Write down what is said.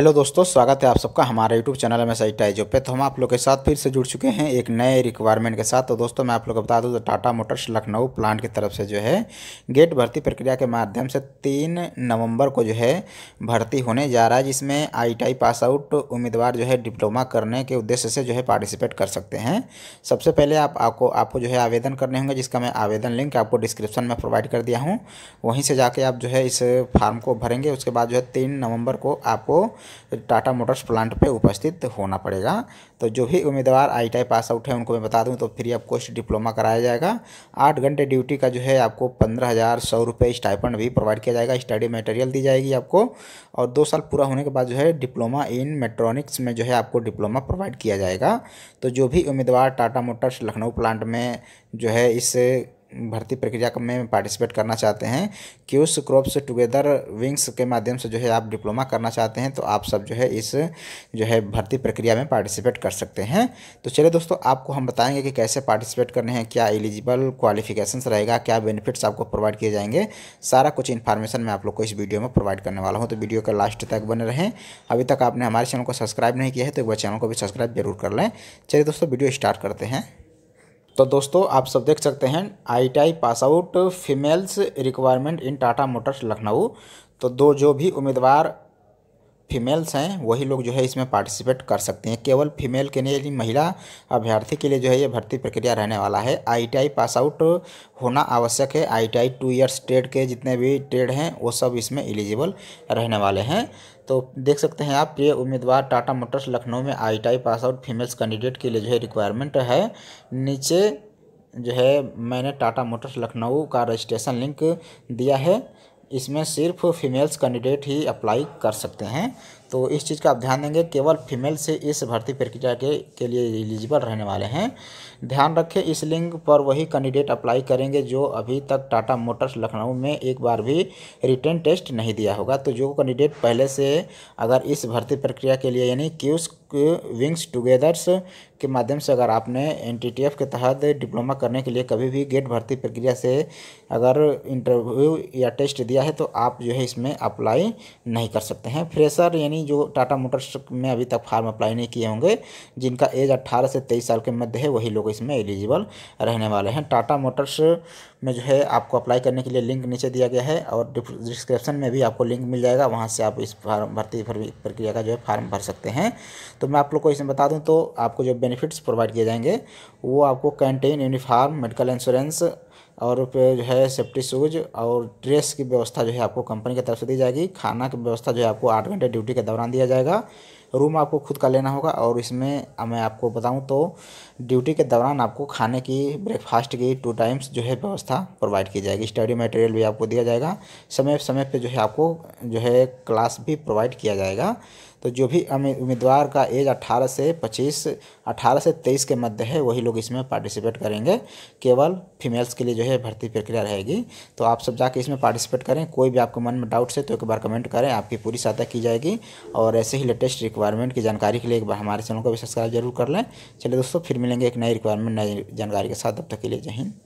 hello दोस्तों स्वागत है आप सबका हमारे यूट्यूब चैनल में सही टाइजो पे तो हम आप लोग के साथ फिर से जुड़ चुके हैं एक नए रिक्वायरमेंट के साथ तो दोस्तों मैं आप लोग को बता दूं तो टाटा मोटर्स लखनऊ प्लांट की तरफ से जो है गेट भर्ती प्रक्रिया के माध्यम से तीन नवंबर को जो है भर्ती होने जा रहा है जिसमें आई पास आउट उम्मीदवार जो है डिप्लोमा करने के उद्देश्य से जो है पार्टिसिपेट कर सकते हैं सबसे पहले आप आपको आपको जो है आवेदन करने होंगे जिसका मैं आवेदन लिंक आपको डिस्क्रिप्शन में प्रोवाइड कर दिया हूँ वहीं से जाके आप जो है इस फार्म को भरेंगे उसके बाद जो है तीन नवम्बर को आपको टाटा मोटर्स प्लांट पे उपस्थित होना पड़ेगा तो जो भी उम्मीदवार आई टी पास आउट है उनको मैं बता दूं तो फ्री ऑफ कॉस्ट डिप्लोमा कराया जाएगा आठ घंटे ड्यूटी का जो है आपको पंद्रह हज़ार सौ रुपये स्टाइपन भी प्रोवाइड किया जाएगा स्टडी मटेरियल दी जाएगी आपको और दो साल पूरा होने के बाद जो है डिप्लोमा इन मेट्रॉनिक्स में जो है आपको डिप्लोमा प्रोवाइड किया जाएगा तो जो भी उम्मीदवार टाटा मोटर्स लखनऊ प्लांट में जो है इस भर्ती प्रक्रिया में पार्टिसिपेट करना चाहते हैं क्यूस क्रॉप्स टुगेदर विंग्स के माध्यम से जो है आप डिप्लोमा करना चाहते हैं तो आप सब जो है इस जो है भर्ती प्रक्रिया में पार्टिसिपेट कर सकते हैं तो चलिए दोस्तों आपको हम बताएंगे कि कैसे पार्टिसिपेट करने हैं क्या एलिजिबल क्वालिफिकेशन रहेगा क्या बेनिफिट्स आपको प्रोवाइड किए जाएंगे सारा कुछ इन्फॉर्मेशन मैं आप लोग को इस वीडियो में प्रोवाइड करने वाला हूँ तो वीडियो का लास्ट तक बने रहें अभी तक आपने हमारे चैनल को सब्सक्राइब नहीं किया है तो एक बार चैनल को भी सब्सक्राइब जरूर कर लें चलिए दोस्तों वीडियो स्टार्ट करते हैं तो दोस्तों आप सब देख सकते हैं ITI pass out females requirement in Tata Motors Lucknow तो दो जो भी उम्मीदवार फीमेल्स हैं वही लोग जो है इसमें पार्टिसिपेट कर सकते हैं केवल फीमेल के लिए महिला अभ्यर्थी के लिए जो है ये भर्ती प्रक्रिया रहने वाला है आईटीआई पास आउट होना आवश्यक है आईटीआई टू ईयर्स ट्रेड के जितने भी ट्रेड हैं वो सब इसमें एलिजिबल रहने वाले हैं तो देख सकते हैं आप ये उम्मीदवार टाटा मोटर्स लखनऊ में I pass out females candidate के लिए जो है रिक्वायरमेंट है नीचे जो है मैंने टाटा मोटर्स लखनऊ का रजिस्ट्रेशन लिंक दिया है इसमें सिर्फ फीमेल्स कैंडिडेट ही अप्लाई कर सकते हैं तो इस चीज़ का आप ध्यान देंगे केवल फीमेल से इस भर्ती प्रक्रिया के के लिए एलिजिबल रहने वाले हैं ध्यान रखें इस लिंक पर वही कैंडिडेट अप्लाई करेंगे जो अभी तक टाटा मोटर्स लखनऊ में एक बार भी रिटर्न टेस्ट नहीं दिया होगा तो जो कैंडिडेट पहले से अगर इस भर्ती प्रक्रिया के लिए यानी क्यूस विंग्स टुगेदर्स के माध्यम से अगर आपने एन के तहत डिप्लोमा करने के लिए कभी भी गेट भर्ती प्रक्रिया से अगर इंटरव्यू या टेस्ट दिया है तो आप जो है इसमें अप्लाई नहीं कर सकते हैं फ्रेशर यानी कंपनी जो टाटा मोटर्स में अभी तक फार्म अप्लाई नहीं किए होंगे जिनका एज अट्ठारह से तेईस साल के मध्य है वही लोग इसमें एलिजिबल रहने वाले हैं टाटा मोटर्स में जो है आपको अप्लाई करने के लिए लिंक नीचे दिया गया है और डिस्क्रिप्शन में भी आपको लिंक मिल जाएगा वहाँ से आप इस फार्म भर्ती प्रक्रिया का जो है फार्म भर सकते हैं तो मैं आप लोग को इसमें बता दूँ तो आपको जो बेनिफिट्स प्रोवाइड किए जाएंगे वो आपको कैंटीन यूनिफार्म मेडिकल इंश्योरेंस और जो है सेफ्टी शूज़ और ड्रेस की व्यवस्था जो है आपको कंपनी की तरफ से दी जाएगी खाना की व्यवस्था जो है आपको आठ घंटे ड्यूटी के दौरान दिया जाएगा रूम आपको खुद का लेना होगा और इसमें मैं आपको बताऊं तो ड्यूटी के दौरान आपको खाने की ब्रेकफास्ट की टू टाइम्स जो है व्यवस्था प्रोवाइड की जाएगी स्टडी मटेरियल भी आपको दिया जाएगा समय समय पे जो है आपको जो है क्लास भी प्रोवाइड किया जाएगा तो जो भी उम्मीदवार का एज 18 से 25 18 से 23 के मध्य है वही लोग इसमें पार्टिसिपेट करेंगे केवल फीमेल्स के लिए जो है भर्ती प्रक्रिया रहेगी तो आप सब जाके इसमें पार्टिसिपेट करें कोई भी आपके मन में डाउट्स है तो एक बार कमेंट करें आपकी पूरी सहायता की जाएगी और ऐसे ही लेटेस्ट रिक्वायरमेंट की जानकारी के लिए एक बार हमारे चैनल को भी सब्सक्राइब जरूर कर लें चलिए दोस्तों फिर मिलेंगे एक नई रिक्वायरमेंट नई जानकारी के साथ तब तक के लिए जय हिंद